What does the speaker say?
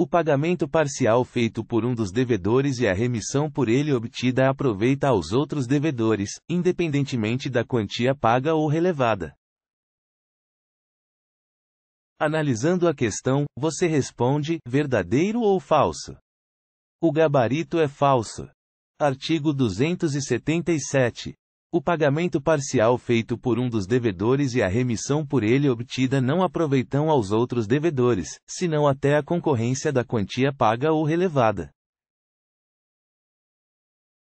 O pagamento parcial feito por um dos devedores e a remissão por ele obtida aproveita aos outros devedores, independentemente da quantia paga ou relevada. Analisando a questão, você responde: verdadeiro ou falso? O gabarito é falso. Artigo 277. O pagamento parcial feito por um dos devedores e a remissão por ele obtida não aproveitam aos outros devedores, senão até a concorrência da quantia paga ou relevada.